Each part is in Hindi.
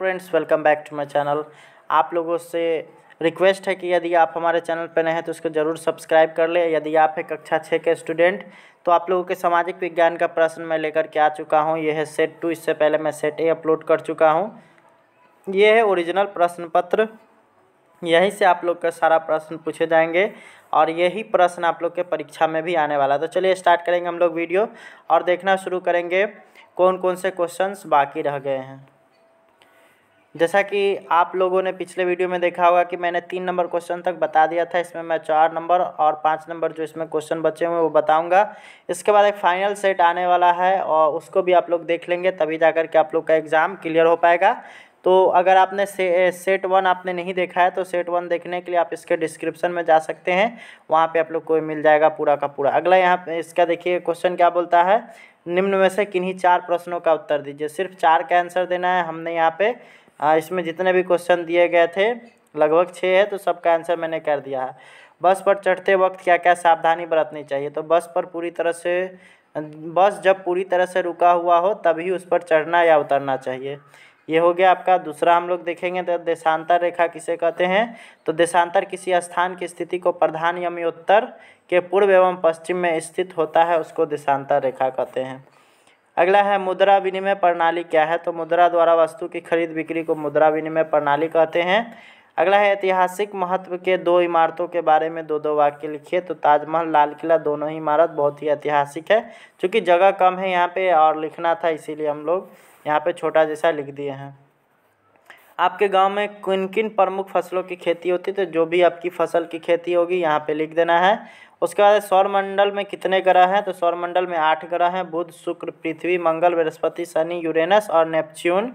friends welcome back to my channel आप लोगों से रिक्वेस्ट है कि यदि आप हमारे चैनल पर नए हैं तो उसको ज़रूर सब्सक्राइब कर लें यदि आप है कक्षा छः के स्टूडेंट तो आप लोगों के सामाजिक विज्ञान का प्रश्न मैं लेकर के आ चुका हूँ यह है सेट टू इससे पहले मैं सेट ए अपलोड कर चुका हूँ ये है ओरिजिनल प्रश्न पत्र यहीं से आप लोग का सारा प्रश्न पूछे जाएंगे और यही प्रश्न आप लोग के परीक्षा में भी आने वाला तो चलिए स्टार्ट करेंगे हम लोग वीडियो और देखना शुरू करेंगे कौन कौन से क्वेश्चंस बाकी रह गए हैं जैसा कि आप लोगों ने पिछले वीडियो में देखा होगा कि मैंने तीन नंबर क्वेश्चन तक बता दिया था इसमें मैं चार नंबर और पाँच नंबर जो इसमें क्वेश्चन बचे हुए हैं वो बताऊंगा इसके बाद एक फाइनल सेट आने वाला है और उसको भी आप लोग देख लेंगे तभी जाकर के आप लोग का एग्ज़ाम क्लियर हो पाएगा तो अगर आपने से, सेट वन आपने नहीं देखा है तो सेट वन देखने के लिए आप इसके डिस्क्रिप्शन में जा सकते हैं वहाँ पर आप लोग को मिल जाएगा पूरा का पूरा अगला यहाँ इसका देखिए क्वेश्चन क्या बोलता है निम्न में से किन्हीं चार प्रश्नों का उत्तर दीजिए सिर्फ चार का आंसर देना है हमने यहाँ पे आ, हाँ, इसमें जितने भी क्वेश्चन दिए गए थे लगभग छः है तो सबका आंसर मैंने कर दिया है बस पर चढ़ते वक्त क्या क्या सावधानी बरतनी चाहिए तो बस पर पूरी तरह से बस जब पूरी तरह से रुका हुआ हो तभी उस पर चढ़ना या उतरना चाहिए ये हो गया आपका दूसरा हम लोग देखेंगे तो देशांतर रेखा किसे कहते हैं तो देशांतर किसी स्थान की स्थिति को प्रधान उत्तर के पूर्व एवं पश्चिम में स्थित होता है उसको देशांतर रेखा कहते हैं अगला है मुद्रा विनिमय प्रणाली क्या है तो मुद्रा द्वारा वस्तु की खरीद बिक्री को मुद्रा विनिमय प्रणाली कहते हैं अगला है ऐतिहासिक महत्व के दो इमारतों के बारे में दो दो वाक्य लिखिए तो ताजमहल लाल किला दोनों ही इमारत बहुत ही ऐतिहासिक है चूँकि जगह कम है यहाँ पे और लिखना था इसीलिए हम लोग यहाँ पे छोटा जैसा लिख दिए हैं आपके गांव में किन किन प्रमुख फसलों की खेती होती है तो जो भी आपकी फसल की खेती होगी यहाँ पे लिख देना है उसके बाद सौरमंडल में कितने ग्रह हैं तो सौरमंडल में आठ ग्रह हैं बुध शुक्र पृथ्वी मंगल बृहस्पति शनि यूरेनस और नेपच्यून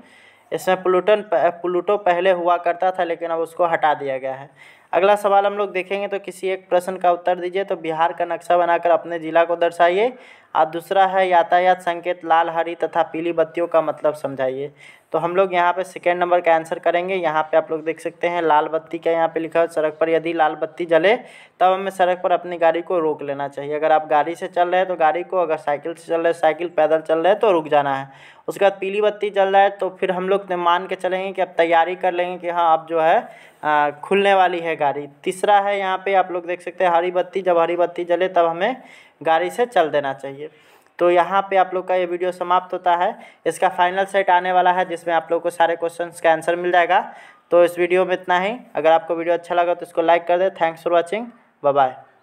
इसमें प्लूटन प्लूटो पहले हुआ करता था लेकिन अब उसको हटा दिया गया है अगला सवाल हम लोग देखेंगे तो किसी एक प्रश्न का उत्तर दीजिए तो बिहार का नक्शा बनाकर अपने ज़िला को दर्शाइए और दूसरा है यातायात संकेत लाल हरी तथा पीली बत्तियों का मतलब समझाइए तो हम लोग यहाँ पे सेकेंड नंबर का आंसर करेंगे यहाँ पे आप लोग देख सकते हैं लाल बत्ती का यहाँ पे लिखा है सड़क पर यदि लाल बत्ती जले तब हमें सड़क पर अपनी गाड़ी को रोक लेना चाहिए अगर आप गाड़ी से चल रहे हैं तो गाड़ी को अगर साइकिल से चल रहे हैं साइकिल पैदल चल रहे हैं तो रुक जाना है उसके बाद पीली बत्ती जल रहा है तो फिर हम लोग मान के चलेंगे कि अब तैयारी कर लेंगे कि हाँ अब जो है खुलने वाली है है गाड़ी तीसरा है यहाँ पे आप लोग देख सकते हैं हरी बत्ती जब हरी बत्ती जले तब हमें गाड़ी से चल देना चाहिए तो यहाँ पे आप लोग का ये वीडियो समाप्त होता है इसका फाइनल सेट आने वाला है जिसमें आप लोग को सारे क्वेश्चन का आंसर मिल जाएगा तो इस वीडियो में इतना ही अगर आपको वीडियो अच्छा लगा तो इसको लाइक कर दे थैंक्स फॉर वॉचिंग बाय